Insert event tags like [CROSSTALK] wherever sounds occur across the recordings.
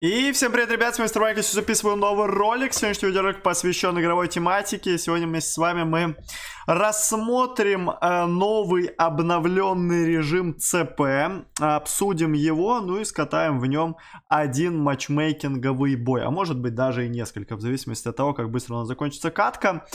И всем привет, ребят, с вами Мистер Майк, я записываю новый ролик. Сегодняшний видеоролик посвящен игровой тематике. Сегодня вместе с вами мы рассмотрим э, новый обновленный режим ЦП, обсудим его, ну и скатаем в нем один матчмейкинговый бой, а может быть даже и несколько, в зависимости от того, как быстро у нас закончится катка.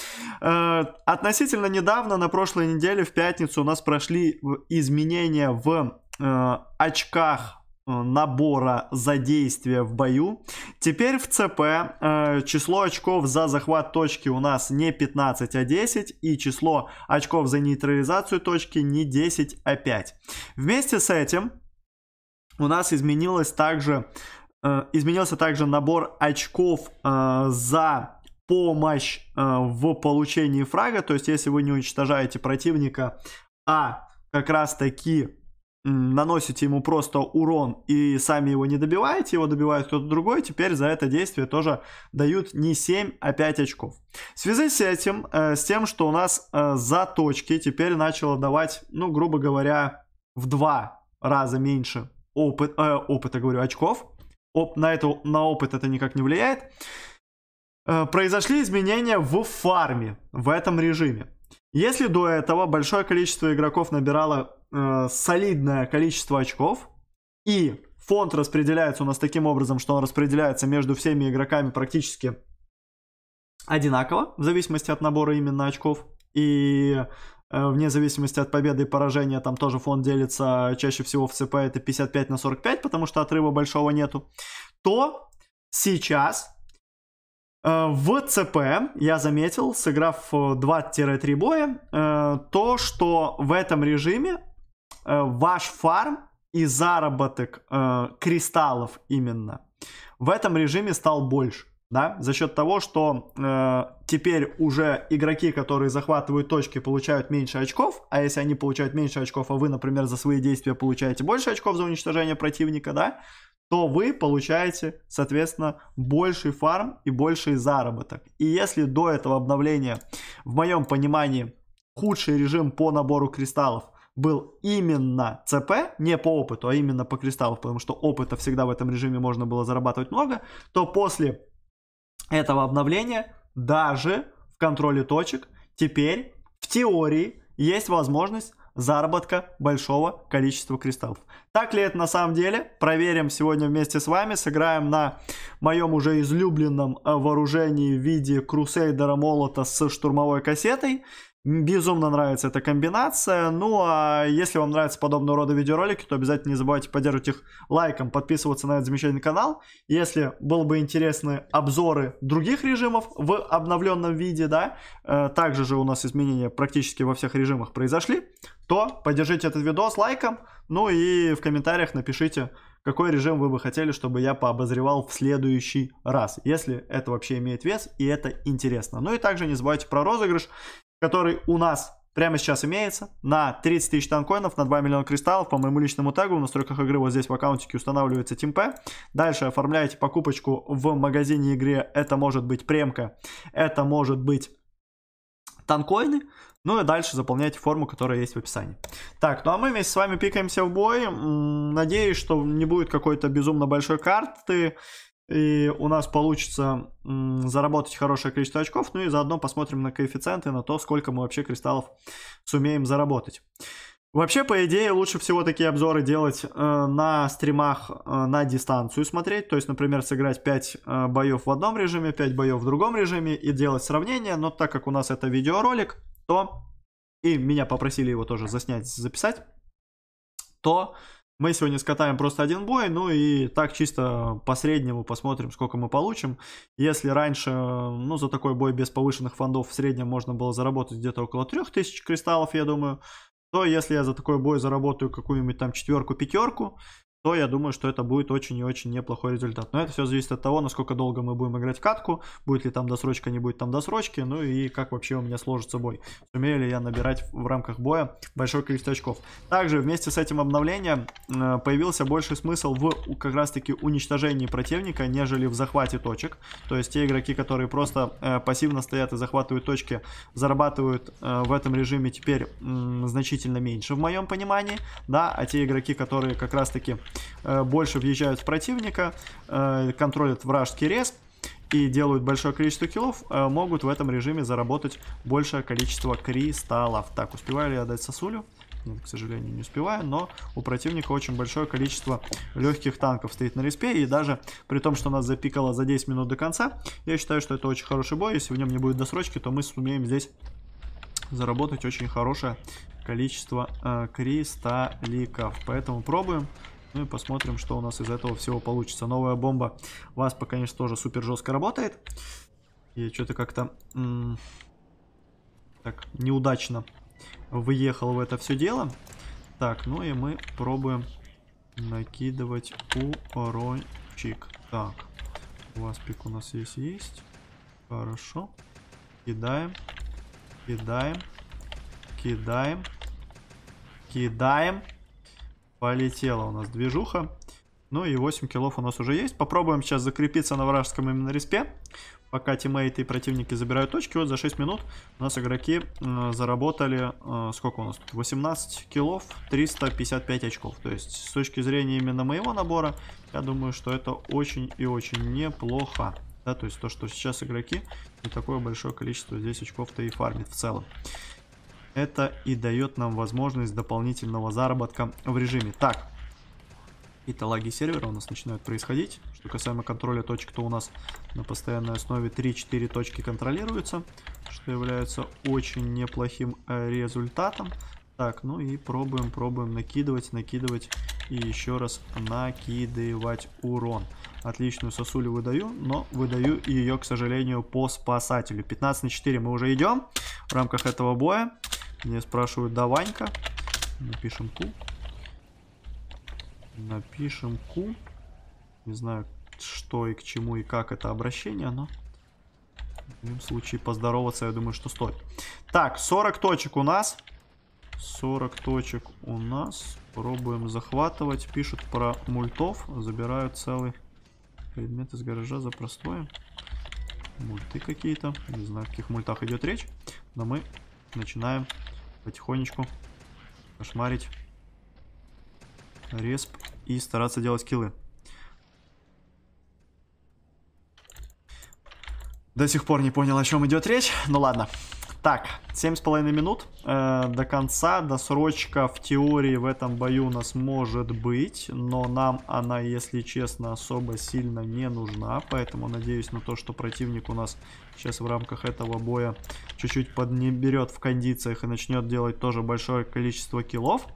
Э, относительно недавно, на прошлой неделе, в пятницу, у нас прошли изменения в э, очках Э, набора за действия в бою. Теперь в ЦП э, число очков за захват точки у нас не 15, а 10. И число очков за нейтрализацию точки не 10, а 5. Вместе с этим у нас изменилось также, э, изменился также набор очков э, за помощь э, в получении фрага. То есть, если вы не уничтожаете противника, а как раз таки наносите ему просто урон и сами его не добиваете, его добивает кто-то другой, теперь за это действие тоже дают не 7, а 5 очков. В связи с этим, э, с тем, что у нас э, за точки теперь начало давать, ну, грубо говоря, в 2 раза меньше опыт, э, опыта, говорю, очков, Оп, на, это, на опыт это никак не влияет, э, произошли изменения в фарме в этом режиме. Если до этого большое количество игроков набирало э, солидное количество очков. И фонд распределяется у нас таким образом, что он распределяется между всеми игроками практически одинаково, в зависимости от набора именно очков. И э, вне зависимости от победы и поражения, там тоже фонд делится чаще всего в ЦП, это 55 на 45, потому что отрыва большого нету, то сейчас э, в ЦП я заметил, сыграв 2-3 боя, э, то, что в этом режиме Э, ваш фарм и заработок э, кристаллов именно в этом режиме стал больше. Да, за счет того, что э, теперь уже игроки, которые захватывают точки, получают меньше очков, а если они получают меньше очков, а вы, например, за свои действия получаете больше очков за уничтожение противника, да, то вы получаете, соответственно, больший фарм и больший заработок. И если до этого обновления, в моем понимании, худший режим по набору кристаллов – был именно ЦП, не по опыту, а именно по кристаллу, потому что опыта всегда в этом режиме можно было зарабатывать много, то после этого обновления даже в контроле точек теперь в теории есть возможность заработка большого количества кристаллов. Так ли это на самом деле? Проверим сегодня вместе с вами. Сыграем на моем уже излюбленном э, вооружении в виде крусейдера молота с штурмовой кассетой. Безумно нравится эта комбинация. Ну а если вам нравятся подобного рода видеоролики, то обязательно не забывайте поддерживать их лайком, подписываться на этот замечательный канал. Если было бы интересны обзоры других режимов в обновленном виде, да, э, также же у нас изменения практически во всех режимах произошли, то поддержите этот видос лайком, ну и в комментариях напишите, какой режим вы бы хотели, чтобы я пообозревал в следующий раз, если это вообще имеет вес и это интересно. Ну и также не забывайте про розыгрыш который у нас прямо сейчас имеется на 30 тысяч танкоинов, на 2 миллиона кристаллов по моему личному тегу. В настройках игры вот здесь в аккаунтике устанавливается TeamP. Дальше оформляете покупочку в магазине игре. Это может быть премка, это может быть танкоины. Ну и дальше заполняйте форму, которая есть в описании. Так, ну а мы вместе с вами пикаемся в бой. Надеюсь, что не будет какой-то безумно большой карты и у нас получится заработать хорошее количество очков, ну и заодно посмотрим на коэффициенты, на то, сколько мы вообще кристаллов сумеем заработать. Вообще, по идее, лучше всего такие обзоры делать э, на стримах э, на дистанцию смотреть. То есть, например, сыграть 5 э, боев в одном режиме, 5 боев в другом режиме и делать сравнение. Но так как у нас это видеоролик, то... И меня попросили его тоже заснять, записать. То мы сегодня скатаем просто один бой, ну и так чисто по среднему посмотрим, сколько мы получим. Если раньше, ну, за такой бой без повышенных фондов в среднем можно было заработать где-то около 3000 кристаллов, я думаю, то если я за такой бой заработаю какую-нибудь там четверку-пятерку, то я думаю, что это будет очень и очень неплохой результат. Но это все зависит от того, насколько долго мы будем играть в катку, будет ли там досрочка, не будет там досрочки, ну и как вообще у меня сложится бой. Сумею ли я набирать в рамках боя большое количество очков. Также вместе с этим обновлением э, появился больше смысл в как раз таки уничтожении противника, нежели в захвате точек. То есть те игроки, которые просто э, пассивно стоят и захватывают точки, зарабатывают э, в этом режиме теперь значительно меньше в моем понимании, да, а те игроки, которые как раз таки Э, больше въезжают в противника, э, контролят вражеский респ, и делают большое количество киллов, э, могут в этом режиме заработать большее количество кристаллов. Так, успеваю ли я дать сосулю? Нет, ну, к сожалению, не успеваю, но у противника очень большое количество легких танков стоит на респе, и даже при том, что нас запикало за 10 минут до конца, я считаю, что это очень хороший бой, если в нем не будет досрочки, то мы сумеем здесь заработать очень хорошее количество э, кристалликов. Поэтому пробуем. Ну и посмотрим, что у нас из этого всего получится. Новая бомба Васпа, конечно, тоже супер жестко работает. И что-то как-то так неудачно выехал в это все дело. Так, ну и мы пробуем накидывать урончик. Так, Васпик у нас есть есть. Хорошо. Кидаем. Кидаем. Кидаем. Кидаем. Полетела у нас движуха. Ну и 8 киллов у нас уже есть. Попробуем сейчас закрепиться на вражеском именно респе. Пока тиммейты и противники забирают точки. Вот за 6 минут у нас игроки э, заработали, э, сколько у нас тут, 18 киллов, 355 очков. То есть с точки зрения именно моего набора, я думаю, что это очень и очень неплохо. Да, то есть то, что сейчас игроки, не такое большое количество здесь очков-то и фармит в целом. Это и дает нам возможность дополнительного заработка в режиме. Так, какие лаги сервера у нас начинают происходить. Что касаемо контроля точек, то у нас на постоянной основе 3-4 точки контролируются, что является очень неплохим э, результатом. Так, ну и пробуем, пробуем накидывать, накидывать и еще раз накидывать урон. Отличную сосулю выдаю, но выдаю ее, к сожалению, по спасателю. 15 на 4 мы уже идем в рамках этого боя. Мне спрашивают, да, Ванька? Напишем Ку. Напишем Ку. Не знаю, что и к чему и как это обращение, но... В любом случае, поздороваться, я думаю, что стоит. Так, 40 точек у нас. 40 точек у нас. Пробуем захватывать. Пишут про мультов. Забирают целый предмет из гаража за простое. Мульты какие-то. Не знаю, о каких мультах идет речь. Но мы начинаем потихонечку кошмарить. Респ и стараться делать киллы. До сих пор не понял, о чем идет речь, ну ладно. Так, 7,5 минут э, до конца. Досрочка в теории в этом бою у нас может быть, но нам она, если честно, особо сильно не нужна. Поэтому надеюсь на то, что противник у нас сейчас в рамках этого боя чуть-чуть поднеберет в кондициях и начнет делать тоже большое количество киллов.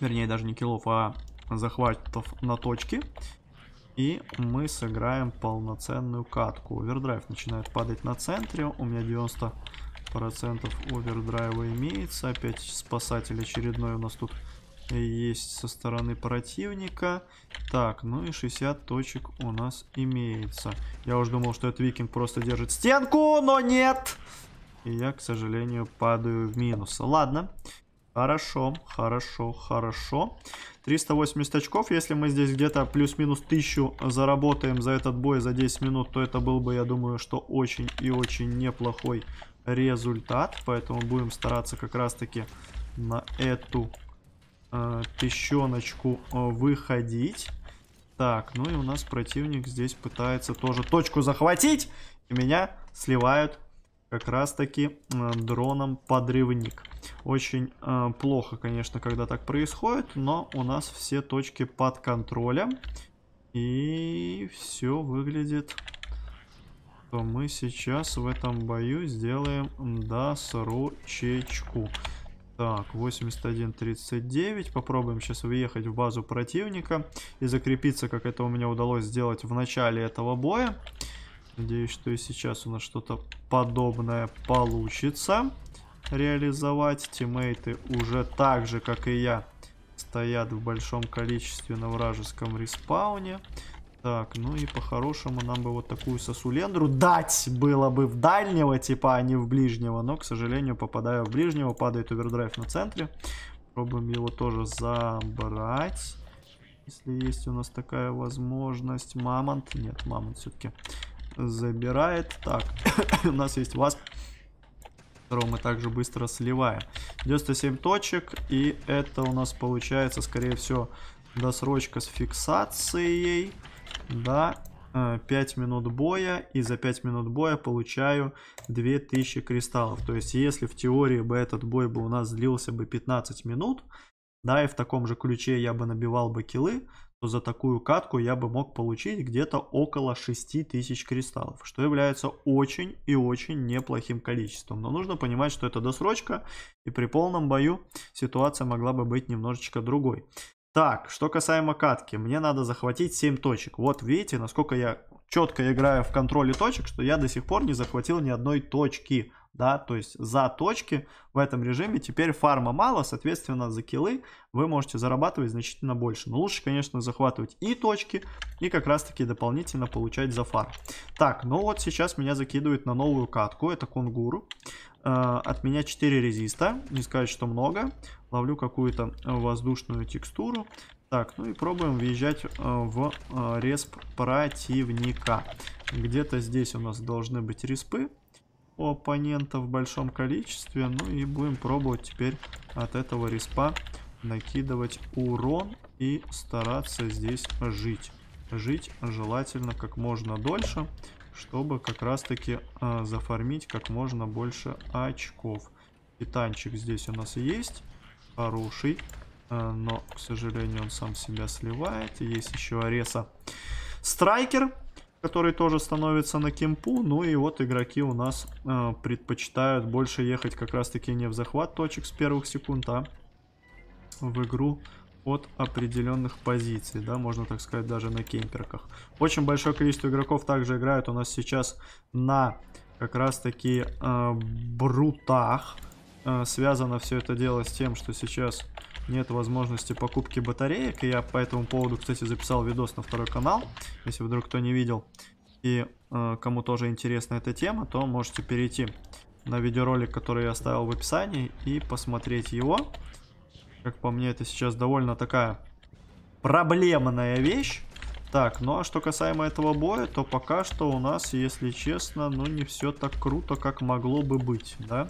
Вернее, даже не киллов, а захватов на точке. И мы сыграем полноценную катку. Овердрайв начинает падать на центре. У меня 90 процентов овердрайва имеется. Опять спасатель очередной у нас тут есть со стороны противника. Так, ну и 60 точек у нас имеется. Я уже думал, что этот викинг просто держит стенку, но нет! И я, к сожалению, падаю в минус. Ладно, Хорошо, хорошо, хорошо. 380 очков. Если мы здесь где-то плюс-минус 1000 заработаем за этот бой за 10 минут, то это был бы, я думаю, что очень и очень неплохой результат. Поэтому будем стараться как раз-таки на эту э, песченочку э, выходить. Так, ну и у нас противник здесь пытается тоже точку захватить. И меня сливают как раз таки э, дроном подрывник. Очень э, плохо, конечно, когда так происходит, но у нас все точки под контролем. И все выглядит, что мы сейчас в этом бою сделаем досрочечку. Так, 81-39. Попробуем сейчас въехать в базу противника и закрепиться, как это у меня удалось сделать в начале этого боя. Надеюсь, что и сейчас у нас что-то подобное получится реализовать. Тиммейты уже так же, как и я, стоят в большом количестве на вражеском респауне. Так, ну и по-хорошему нам бы вот такую сосулендру дать было бы в дальнего типа, а не в ближнего. Но, к сожалению, попадаю в ближнего, падает овердрайв на центре. Пробуем его тоже забрать. Если есть у нас такая возможность. Мамонт? Нет, мамонт все-таки забирает. Так, [COUGHS] у нас есть вас, которого мы также быстро сливаем. 97 точек, и это у нас получается, скорее всего, досрочка с фиксацией. Да, 5 э, минут боя, и за 5 минут боя получаю 2000 кристаллов. То есть, если в теории бы этот бой бы у нас длился бы 15 минут, да, и в таком же ключе я бы набивал бы килы, то за такую катку я бы мог получить где-то около 6000 кристаллов, что является очень и очень неплохим количеством. Но нужно понимать, что это досрочка, и при полном бою ситуация могла бы быть немножечко другой. Так, что касаемо катки, мне надо захватить 7 точек. Вот видите, насколько я четко играю в контроле точек, что я до сих пор не захватил ни одной точки да, то есть за точки в этом режиме теперь фарма мало, соответственно, за килы вы можете зарабатывать значительно больше. Но лучше, конечно, захватывать и точки, и как раз-таки дополнительно получать за фарм. Так, ну вот сейчас меня закидывает на новую катку, это конгуру. Э, от меня 4 резиста, не сказать, что много. Ловлю какую-то воздушную текстуру. Так, ну и пробуем въезжать э, в э, респ противника. Где-то здесь у нас должны быть респы оппонента в большом количестве. Ну и будем пробовать теперь от этого респа накидывать урон и стараться здесь жить. Жить желательно как можно дольше, чтобы как раз таки э, зафармить как можно больше очков. Титанчик здесь у нас есть, хороший, э, но, к сожалению, он сам себя сливает. Есть еще Ареса Страйкер, который тоже становится на кемпу. Ну и вот игроки у нас э, предпочитают больше ехать как раз-таки не в захват точек с первых секунд, а в игру от определенных позиций, да, можно так сказать, даже на кемперках. Очень большое количество игроков также играют у нас сейчас на как раз-таки э, брутах. Э, связано все это дело с тем, что сейчас нет возможности покупки батареек. И я по этому поводу, кстати, записал видос на второй канал, если вдруг кто не видел. И э, кому тоже интересна эта тема, то можете перейти на видеоролик, который я оставил в описании, и посмотреть его. Как по мне, это сейчас довольно такая проблемная вещь. Так, ну а что касаемо этого боя, то пока что у нас, если честно, ну не все так круто, как могло бы быть, да.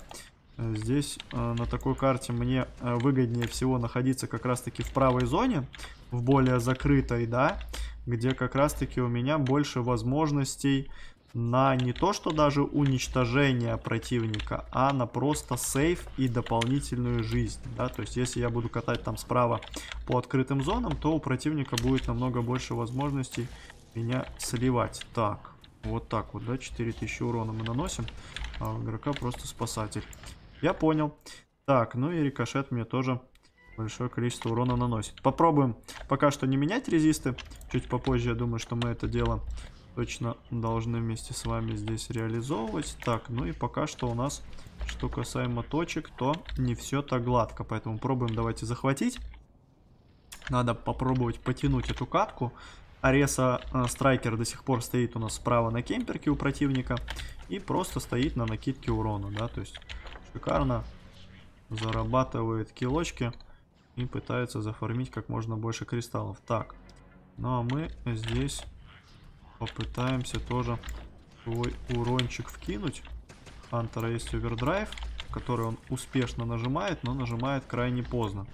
Э, здесь э, на такой карте мне э, выгоднее всего находиться как раз-таки в правой зоне, в более закрытой, да, где как раз-таки у меня больше возможностей на не то, что даже уничтожение противника, а на просто сейф и дополнительную жизнь, да, то есть если я буду катать там справа по открытым зонам, то у противника будет намного больше возможностей меня сливать. Так, вот так вот, да, 4000 урона мы наносим, а у игрока просто спасатель. Я понял. Так, ну и рикошет мне тоже большое количество урона наносит. Попробуем пока что не менять резисты. Чуть попозже, я думаю, что мы это дело точно должны вместе с вами здесь реализовывать. Так, ну и пока что у нас, что касаемо точек, то не все так гладко. Поэтому пробуем давайте захватить. Надо попробовать потянуть эту катку. Ареса э, Страйкер до сих пор стоит у нас справа на кемперке у противника. И просто стоит на накидке урона, да, то есть шикарно зарабатывает килочки и пытается зафармить как можно больше кристаллов. Так, ну а мы здесь попытаемся тоже свой урончик вкинуть. Хантера есть овердрайв, который он успешно нажимает, но нажимает крайне поздно.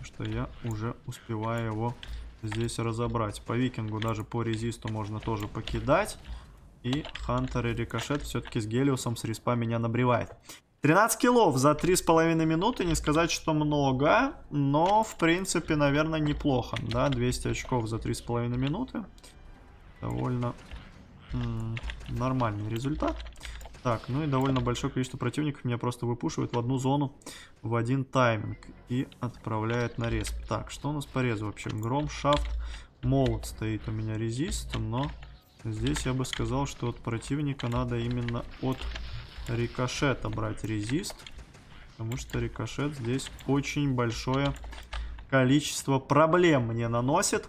что я уже успеваю его здесь разобрать. По викингу даже по резисту можно тоже покидать. И Хантер и Рикошет все-таки с Гелиусом с респа меня набревает. 13 киллов за 3,5 минуты, не сказать, что много, но, в принципе, наверное, неплохо, да, 200 очков за 3,5 минуты, довольно нормальный результат. Так, ну и довольно большое количество противников меня просто выпушивает в одну зону в один тайминг и отправляет на рез. Так, что у нас по резу вообще? Гром, шафт, молот стоит у меня резист, но здесь я бы сказал, что от противника надо именно от рикошета брать резист. Потому что рикошет здесь очень большое количество проблем мне наносит.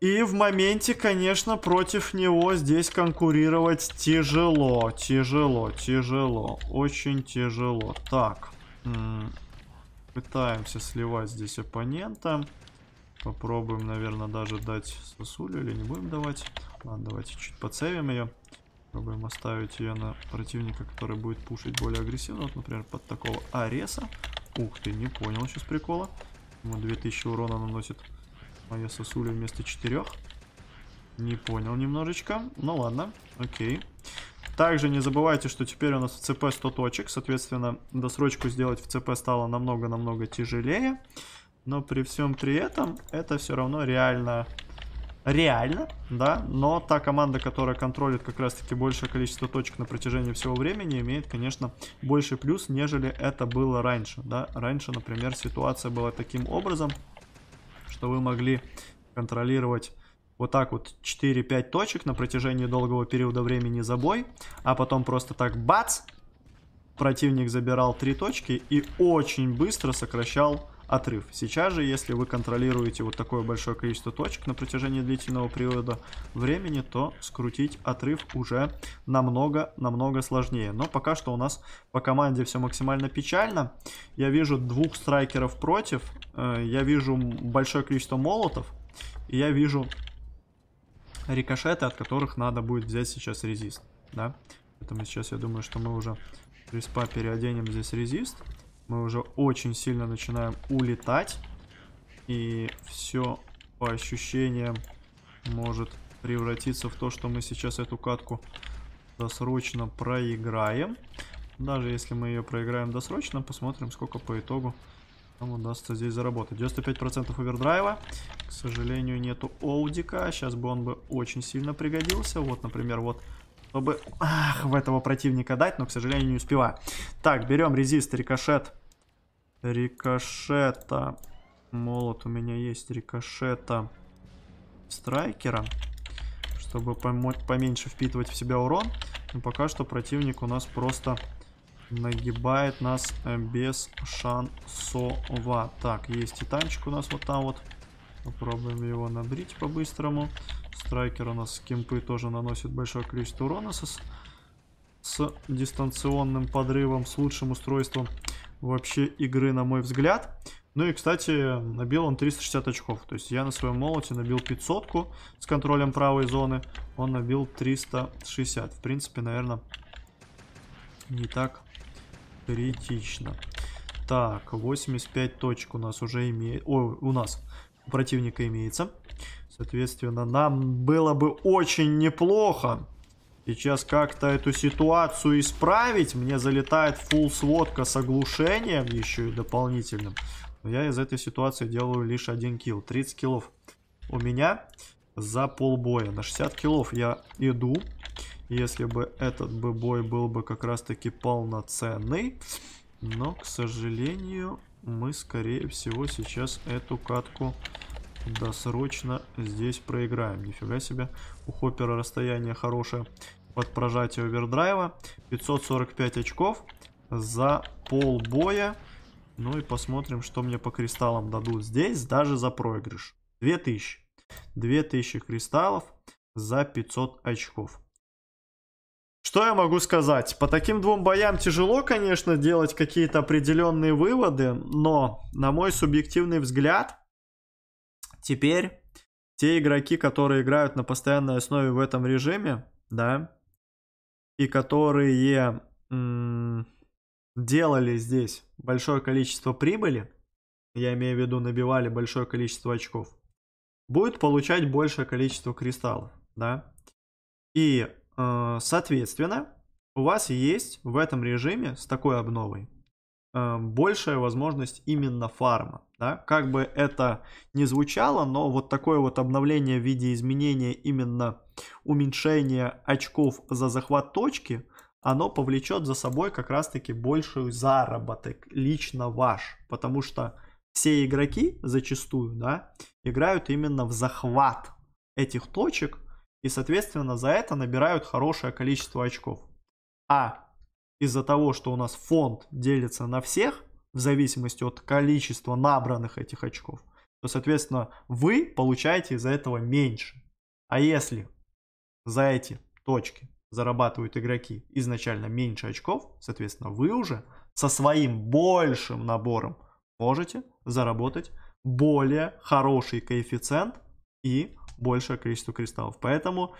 И в моменте, конечно, против него здесь конкурировать тяжело. Тяжело, тяжело. Очень тяжело. Так. Пытаемся сливать здесь оппонента. Попробуем, наверное, даже дать сосулю или не будем давать. Ладно, давайте чуть подсевим ее. Попробуем оставить ее на противника, который будет пушить более агрессивно. Вот, например, под такого Ареса. Ух ты, не понял сейчас прикола. Ему 2000 урона наносит моя сосуля вместо 4. Не понял немножечко. Ну ладно, окей. Также не забывайте, что теперь у нас в ЦП 100 точек. Соответственно, досрочку сделать в ЦП стало намного-намного тяжелее. Но при всем при этом, это все равно реально реально, да, но та команда, которая контролит как раз-таки большее количество точек на протяжении всего времени, имеет, конечно, больший плюс, нежели это было раньше, да. Раньше, например, ситуация была таким образом, что вы могли контролировать вот так вот 4-5 точек на протяжении долгого периода времени за бой, а потом просто так бац, противник забирал 3 точки и очень быстро сокращал отрыв. Сейчас же, если вы контролируете вот такое большое количество точек на протяжении длительного периода времени, то скрутить отрыв уже намного-намного сложнее. Но пока что у нас по команде все максимально печально. Я вижу двух страйкеров против, э, я вижу большое количество молотов, и я вижу рикошеты, от которых надо будет взять сейчас резист. Да? Поэтому сейчас я думаю, что мы уже респа переоденем здесь резист. Мы уже очень сильно начинаем улетать. И все по ощущениям может превратиться в то, что мы сейчас эту катку досрочно проиграем. Даже если мы ее проиграем досрочно, посмотрим, сколько по итогу нам удастся здесь заработать. 95% овердрайва. К сожалению, нету Оудика. Сейчас бы он бы очень сильно пригодился. Вот, например, вот чтобы ах, в этого противника дать, но, к сожалению, не успеваю. Так, берем резист, рикошет. Рикошета. Молот у меня есть, рикошета. Страйкера. Чтобы помочь поменьше впитывать в себя урон. Но пока что противник у нас просто нагибает нас э, без шансова. Так, есть титанчик у нас вот там вот. Попробуем его набрить по-быстрому. Страйкер у нас с кемпы тоже наносит большое количество урона с, с дистанционным подрывом, с лучшим устройством вообще игры, на мой взгляд. Ну и, кстати, набил он 360 очков. То есть я на своем молоте набил 500 с контролем правой зоны. Он набил 360. В принципе, наверное, не так критично. Так, 85 точек у нас уже имеет... Ой, у нас у противника имеется. Соответственно, нам было бы очень неплохо сейчас как-то эту ситуацию исправить. Мне залетает фул сводка с оглушением еще и дополнительным. Но я из этой ситуации делаю лишь один килл. 30 киллов у меня за полбоя. На 60 киллов я иду. Если бы этот бы бой был бы как раз таки полноценный. Но, к сожалению, мы скорее всего сейчас эту катку досрочно здесь проиграем. Нифига себе. У Хоппера расстояние хорошее под прожатие овердрайва. 545 очков за полбоя. Ну и посмотрим, что мне по кристаллам дадут. Здесь даже за проигрыш. 2000. 2000 кристаллов за 500 очков. Что я могу сказать? По таким двум боям тяжело, конечно, делать какие-то определенные выводы, но, на мой субъективный взгляд, Теперь те игроки, которые играют на постоянной основе в этом режиме, да, и которые м- делали здесь большое количество прибыли, я имею в виду набивали большое количество очков, будет получать большее количество кристаллов, да. И, э, соответственно, у вас есть в этом режиме с такой обновой э, большая возможность именно фарма. Да? Как бы это ни звучало, но вот такое вот обновление в виде изменения именно уменьшения очков за захват точки, оно повлечет за собой как раз-таки большую заработок, лично ваш. Потому что все игроки зачастую, да, играют именно в захват этих точек, и, соответственно, за это набирают хорошее количество очков. А из-за того, что у нас фонд делится на всех, в зависимости от количества набранных этих очков, то, соответственно, вы получаете из-за этого меньше. А если за эти точки зарабатывают игроки изначально меньше очков, соответственно, вы уже со своим большим набором можете заработать более хороший коэффициент и большее количество кристаллов. Поэтому,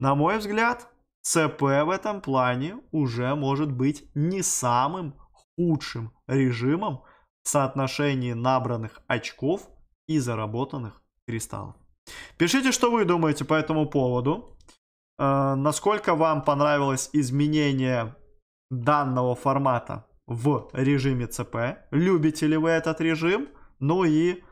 на мой взгляд, ЦП в этом плане уже может быть не самым худшим режимом в соотношении набранных очков и заработанных кристаллов. Пишите, что вы думаете по этому поводу. Э, насколько вам понравилось изменение данного формата в режиме ЦП? Любите ли вы этот режим? Ну и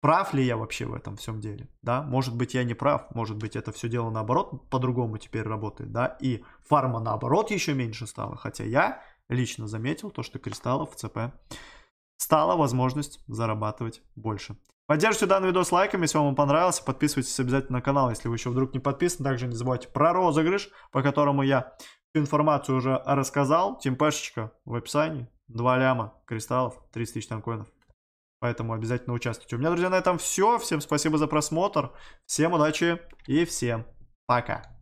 прав ли я вообще в этом всем деле? Да, может быть я не прав, может быть это все дело наоборот по-другому теперь работает, да, и фарма наоборот еще меньше стала, хотя я лично заметил, то что кристаллов в ЦП стала возможность зарабатывать больше. Поддержите данный видос лайком, если вам он понравился. Подписывайтесь обязательно на канал, если вы еще вдруг не подписаны. Также не забывайте про розыгрыш, по которому я всю информацию уже рассказал. Тимпешечка в описании. 2 ляма кристаллов, 30 тысяч танкоинов. Поэтому обязательно участвуйте. У меня, друзья, на этом все. Всем спасибо за просмотр. Всем удачи и всем пока.